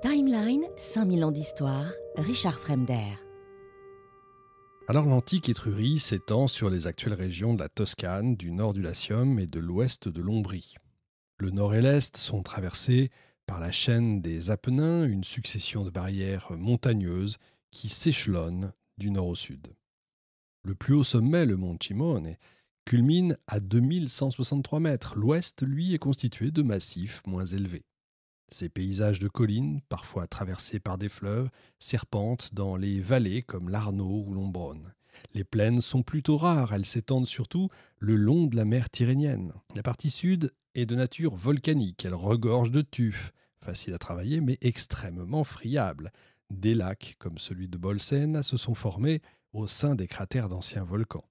Timeline 5000 ans d'histoire, Richard Fremder. Alors l'antique Étrurie s'étend sur les actuelles régions de la Toscane, du nord du Latium et de l'ouest de l'Ombrie. Le nord et l'est sont traversés par la chaîne des Apennins, une succession de barrières montagneuses qui s'échelonnent du nord au sud. Le plus haut sommet, le mont Cimone, culmine à 2163 mètres. L'ouest, lui, est constitué de massifs moins élevés. Ces paysages de collines, parfois traversés par des fleuves, serpentent dans les vallées comme l'Arnaud ou l'Ombrone. Les plaines sont plutôt rares, elles s'étendent surtout le long de la mer Tyrrhénienne. La partie sud est de nature volcanique, elle regorge de tuf, facile à travailler mais extrêmement friable. Des lacs comme celui de Bolsen se sont formés au sein des cratères d'anciens volcans.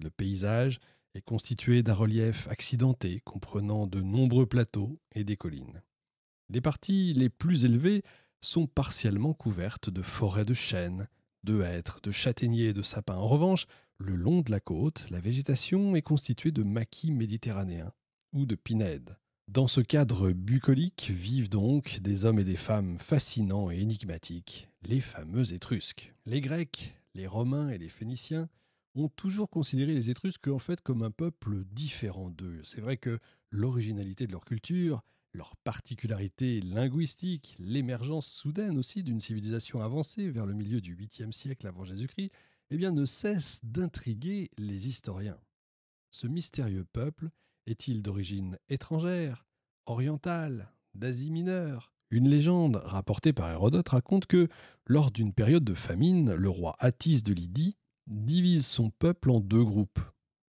Le paysage est constitué d'un relief accidenté comprenant de nombreux plateaux et des collines. Les parties les plus élevées sont partiellement couvertes de forêts de chênes, de hêtres, de châtaigniers et de sapins. En revanche, le long de la côte, la végétation est constituée de maquis méditerranéens ou de pinèdes. Dans ce cadre bucolique vivent donc des hommes et des femmes fascinants et énigmatiques, les fameux Étrusques. Les Grecs, les Romains et les Phéniciens ont toujours considéré les Étrusques en fait comme un peuple différent d'eux. C'est vrai que l'originalité de leur culture, leur particularité linguistique, l'émergence soudaine aussi d'une civilisation avancée vers le milieu du 8e siècle avant Jésus-Christ, eh bien ne cesse d'intriguer les historiens. Ce mystérieux peuple est-il d'origine étrangère, orientale, d'Asie mineure Une légende rapportée par Hérodote raconte que, lors d'une période de famine, le roi Attis de Lydie divise son peuple en deux groupes,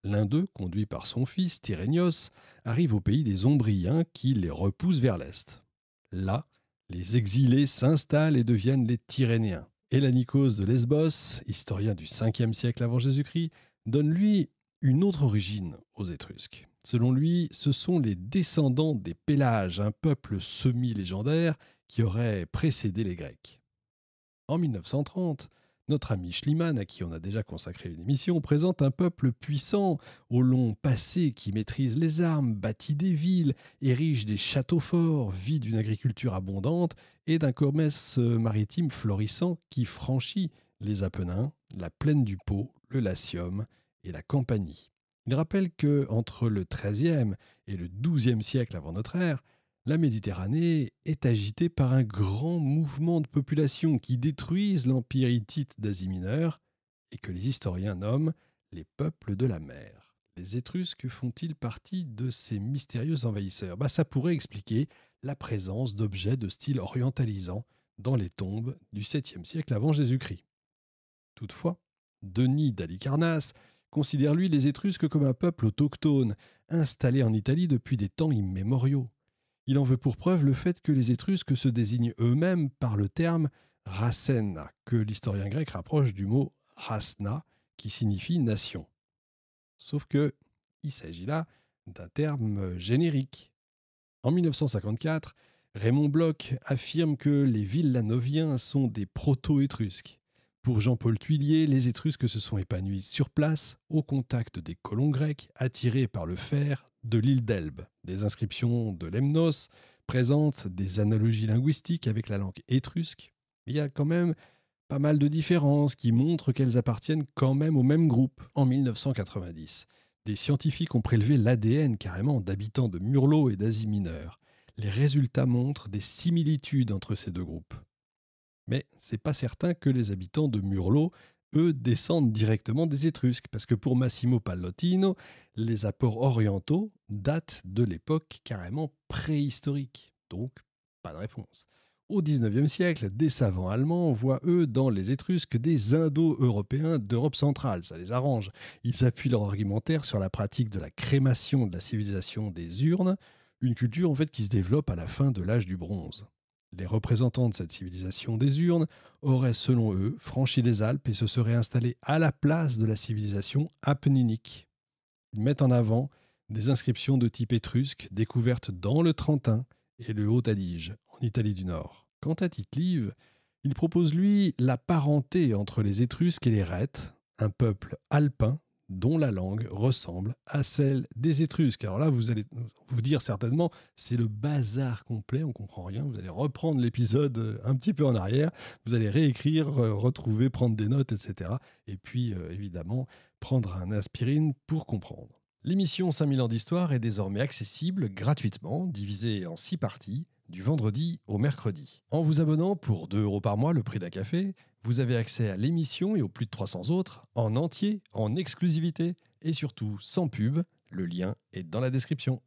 L'un d'eux, conduit par son fils Tyrénios, arrive au pays des Ombriens qui les repousse vers l'est. Là, les exilés s'installent et deviennent les Tyrénéens. Hélanikos de Lesbos, historien du 5 siècle avant Jésus-Christ, donne lui une autre origine aux Étrusques. Selon lui, ce sont les descendants des Pélages, un peuple semi-légendaire qui aurait précédé les Grecs. En 1930, notre ami Schliemann, à qui on a déjà consacré une émission, présente un peuple puissant, au long passé, qui maîtrise les armes, bâtit des villes, érige des châteaux forts, vit d'une agriculture abondante et d'un commerce maritime florissant qui franchit les Apennins, la plaine du Pô, le Latium et la Campanie. Il rappelle que entre le XIIIe et le XIIe siècle avant notre ère, la Méditerranée est agitée par un grand mouvement de population qui détruisent l'empire hittite d'Asie mineure et que les historiens nomment les peuples de la mer. Les Étrusques font-ils partie de ces mystérieux envahisseurs bah, Ça pourrait expliquer la présence d'objets de style orientalisant dans les tombes du 7 siècle avant Jésus-Christ. Toutefois, Denis d'Alicarnasse considère lui les Étrusques comme un peuple autochtone, installé en Italie depuis des temps immémoriaux. Il en veut pour preuve le fait que les Étrusques se désignent eux-mêmes par le terme racena, que l'historien grec rapproche du mot rasna, qui signifie nation. Sauf que il s'agit là d'un terme générique. En 1954, Raymond Bloch affirme que les Villanoviens sont des proto-étrusques. Pour Jean-Paul Tuilier, les Étrusques se sont épanouis sur place, au contact des colons grecs, attirés par le fer de l'île d'Elbe. Des inscriptions de Lemnos présentent des analogies linguistiques avec la langue étrusque. Il y a quand même pas mal de différences qui montrent qu'elles appartiennent quand même au même groupe en 1990. Des scientifiques ont prélevé l'ADN carrément d'habitants de Murlo et d'Asie mineure. Les résultats montrent des similitudes entre ces deux groupes. Mais c'est pas certain que les habitants de Murlo eux descendent directement des Étrusques, parce que pour Massimo Pallottino, les apports orientaux datent de l'époque carrément préhistorique. Donc, pas de réponse. Au XIXe siècle, des savants allemands voient, eux, dans les Étrusques, des Indo-Européens d'Europe centrale. Ça les arrange. Ils appuient leur argumentaire sur la pratique de la crémation de la civilisation des urnes, une culture en fait qui se développe à la fin de l'âge du bronze. Les représentants de cette civilisation des urnes auraient, selon eux, franchi les Alpes et se seraient installés à la place de la civilisation apenninique. Ils mettent en avant des inscriptions de type étrusque découvertes dans le Trentin et le Haut-Adige, en Italie du Nord. Quant à tite il propose lui la parenté entre les Étrusques et les Rhètes, un peuple alpin dont la langue ressemble à celle des Étrusques. Alors là, vous allez vous dire certainement, c'est le bazar complet, on comprend rien. Vous allez reprendre l'épisode euh, un petit peu en arrière, vous allez réécrire, euh, retrouver, prendre des notes, etc. Et puis, euh, évidemment, prendre un aspirine pour comprendre. L'émission 5000 ans d'histoire est désormais accessible gratuitement, divisée en six parties du vendredi au mercredi. En vous abonnant pour 2 euros par mois le prix d'un café, vous avez accès à l'émission et aux plus de 300 autres en entier, en exclusivité et surtout sans pub. Le lien est dans la description.